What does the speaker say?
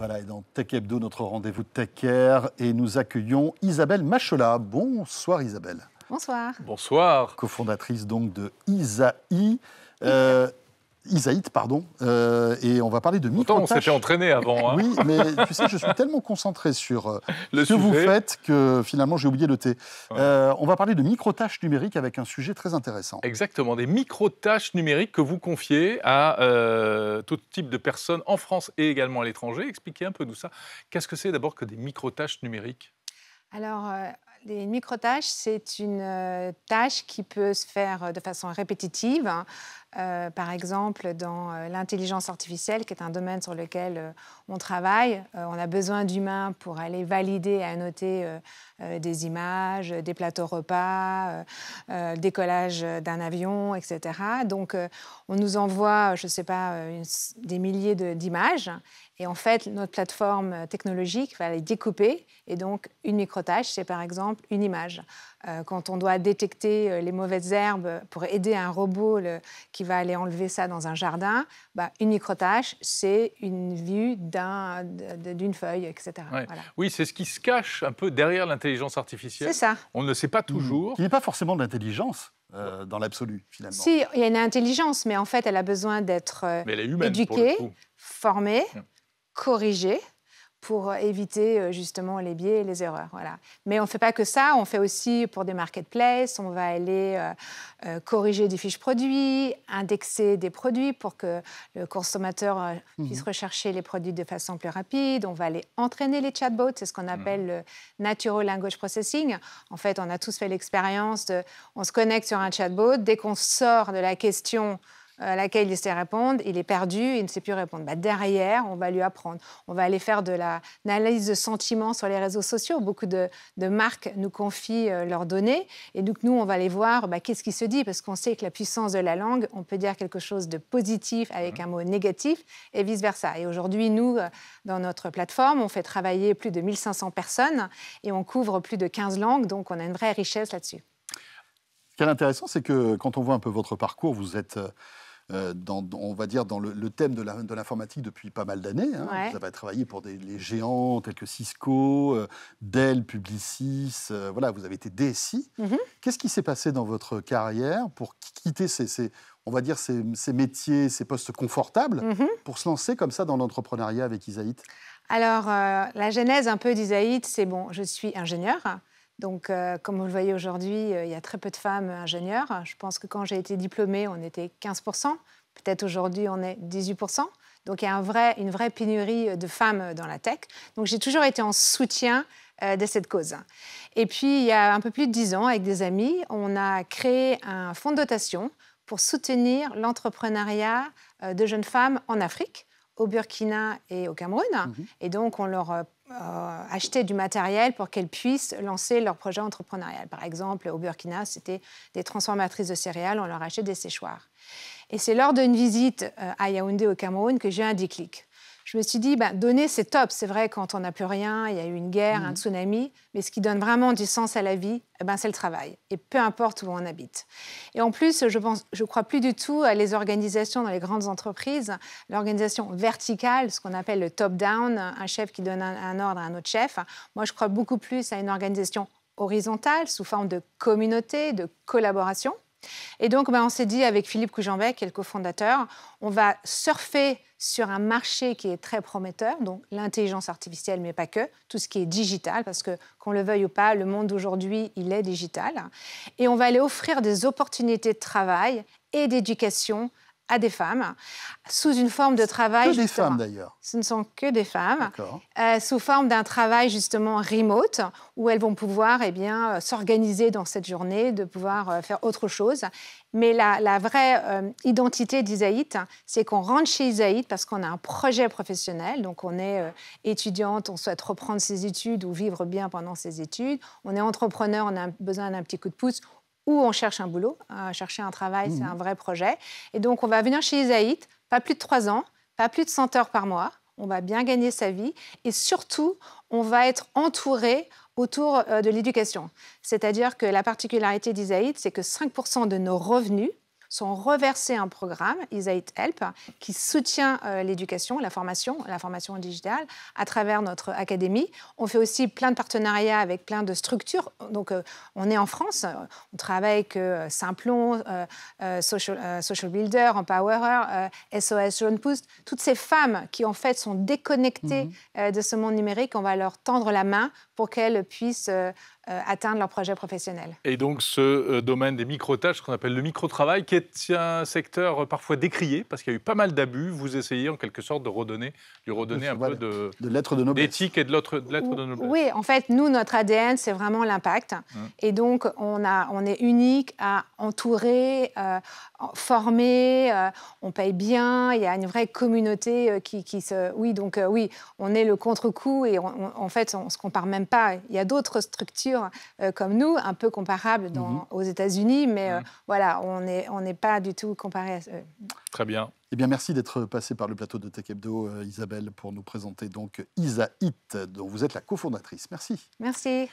Voilà, et dans Tech Hebdo, notre rendez-vous Tech Air, et nous accueillons Isabelle Machola. Bonsoir Isabelle. Bonsoir. Bonsoir. Cofondatrice donc de Isaïe. Euh, Isaïd, pardon, euh, et on va parler de micro -tâches. on s'était entraîné avant. Hein. oui, mais tu sais, je suis tellement concentré sur euh, ce que vous faites que finalement j'ai oublié le thé. Euh, on va parler de micro-tâches numériques avec un sujet très intéressant. Exactement, des micro-tâches numériques que vous confiez à tout type de personnes en France et également à l'étranger. Expliquez un peu nous ça. Qu'est-ce que c'est d'abord que des micro-tâches numériques Alors, les micro-tâches, c'est une tâche qui peut se faire de façon répétitive, hein. Euh, par exemple dans euh, l'intelligence artificielle, qui est un domaine sur lequel euh, on travaille. on a besoin d'humains pour aller valider et annoter des images, des plateaux repas, le décollage d'un avion, etc. Donc on nous envoie, je ne sais pas, des milliers d'images. et en fait, notre plateforme technologique va les découper. Et donc, une micro-tâche c'est par exemple une image. quand on doit détecter les mauvaises herbes pour aider un robot qui qui va aller enlever ça dans un jardin, bah, une microtâche, c'est une vue d'un, d'une feuille, etc. Oui, c'est ce qui se cache un peu derrière l'intelligence artificielle. C'est ça. On ne sait pas hmm. toujours. Il Il n'est pas forcément de l'intelligence. Euh, dans l'absolu, finalement. Si, il y a une intelligence, mais en fait, elle a besoin d'être euh, éduquée, formée, hmm. corrigée, pour euh, éviter euh, justement les biais et les erreurs. Voilà. Mais on ne fait pas que ça, on fait aussi pour des marketplaces, on va aller euh, corriger des fiches produits, indexer des produits pour que le consommateur mhm. puisse rechercher les produits de façon plus rapide, on va aller entraîner les chatbots, c'est ce qu'on mhm. appelle le Natural Language Processing. En fait, on a tous fait l'expérience de, on se connecte sur un chatbot, dès qu'on sort de la question, à laquelle il sait répondre, il est perdu, il ne sait plus répondre. Bah, derrière, on va lui apprendre. On va aller faire de l'analyse de sentiments sur les réseaux sociaux. Beaucoup de, marques nous confient euh, leurs données. Et donc, nous, on va aller voir bah, qu'est-ce qui se dit, parce qu'on sait que la puissance de la langue, on peut dire quelque chose de positif avec mmh. un mot négatif et vice-versa. Et aujourd'hui, nous, euh, dans notre plateforme, on fait travailler plus de 1500 personnes et on couvre plus de 15 langues, donc on a une vraie richesse là-dessus. Ce qui est intéressant, c'est que quand on voit un peu votre parcours, vous êtes euh, euh, dans, on va dire, dans le, thème de l'informatique depuis pas mal d'années. Vous hein. avez travaillé pour des, géants tels que Cisco, euh, Dell, Publicis. Euh, voilà, vous avez été DSI. Mhm. Qu'est-ce qui s'est passé dans votre carrière pour quitter ces, on va dire, ces, métiers, ces postes confortables, mhm. pour se lancer comme ça dans l'entrepreneuriat avec Isaïd Alors, la genèse un peu d'Isaïd, c'est bon, je suis ingénieur. Donc, euh, comme vous le voyez aujourd'hui, euh, il y a très peu de femmes ingénieures. Je pense que quand j'ai été diplômée, on était 15%. Peut-être aujourd'hui, on est 18%. Donc, il y a une vraie pénurie euh, de femmes dans la tech. Donc, j'ai toujours été en soutien de cette cause. Et puis, il y a un peu plus de 10 ans, avec des amis, on a créé un fonds de dotation pour soutenir l'entrepreneuriat de jeunes femmes en Afrique au Burkina et au Cameroun. Mhm. Et donc, on leur euh, achetait du matériel pour qu'elles puissent lancer leur projet entrepreneurial. Par exemple, au Burkina, c'était des transformatrices de céréales, on leur achetait des séchoirs. Et c'est lors d'une visite euh, à Yaoundé au Cameroun que j'ai un déclic je me suis dit, ben, donner, c'est top. C'est vrai, quand on n'a plus rien, il y a eu une guerre, un mm. tsunami, mais ce qui donne vraiment du sens à la vie, eh ben, c'est le travail, et peu importe où on habite. Et en plus, je ne je crois plus du tout à les organisations dans les grandes entreprises, l'organisation verticale, ce qu'on appelle le top-down, un chef qui donne un ordre à un autre chef. Moi, je crois beaucoup plus à une organisation horizontale, sous forme de communauté, de collaboration. Et donc, ben, on s'est dit avec Philippe Coujambet, qui est le cofondateur, on va surfer sur un marché qui est très prometteur, donc l'intelligence artificielle, mais pas que, tout ce qui est digital, parce que qu'on le veuille ou pas, le monde d'aujourd'hui, il est digital. Et on va aller offrir des opportunités de travail et d'éducation à des femmes, sous une forme de travail... Que des femmes d'ailleurs. Ce ne sont que des femmes, euh, sous forme d'un travail justement remote, où elles vont pouvoir eh bien, euh, s'organiser dans cette journée, de pouvoir euh, faire autre chose. Mais la, vraie identité d'Isaïte, c'est qu'on rentre chez Isaïte parce qu'on a un projet professionnel, donc on est étudiante, on souhaite reprendre ses études ou vivre bien pendant ses études, on est entrepreneur, on a besoin d'un petit coup de pouce, ou on cherche un boulot. Euh, chercher un travail, c'est un mmh. vrai projet. Et donc, on va venir chez Isaïd, pas plus de 3 ans, pas plus de 100 heures par mois. On va bien gagner sa vie. Et surtout, on va être entouré autour euh, de l'éducation. C'est-à-dire que la particularité d'Isaïd, c'est que 5% de nos revenus sont reversés un programme, Isaid Help, qui soutient euh, l'éducation, la formation, la formation digitale à travers notre académie. On fait aussi plein de partenariats avec plein de structures. Donc, euh, on est en France, euh, on travaille avec Simplon, Social, Builder, Empowerer, SOS Jeune Pousse. Toutes ces femmes qui, en fait, sont déconnectées mhm. de ce monde numérique, on va leur tendre la main pour qu'elles puissent euh, euh, atteindre leur projet professionnel. Et donc ce euh, domaine des micro-tâches, ce qu'on appelle le micro-travail, qui est un secteur parfois décrié parce qu'il y a eu pas mal d'abus, vous essayez en quelque sorte de redonner, lui redonner un peu de, de d'éthique et de lettre de, noblesse. Oui, en fait, nous, notre ADN, c'est vraiment l'impact. Mmh. Et donc, on, a, on est unique à entourer, former, on paye bien, il y a une vraie communauté qui, se... Oui, donc oui, on est le contre-coup et en fait, on ne se compare même il y a d'autres structures euh, comme nous, un peu comparables mhm. aux États-Unis, mais euh, voilà, on n'est on pas du tout comparé à. eux. Très bien. Eh bien, merci d'être passé par le plateau de Tech Hebdo, euh, Isabelle, pour nous présenter donc It, dont vous êtes la cofondatrice. Merci. Merci.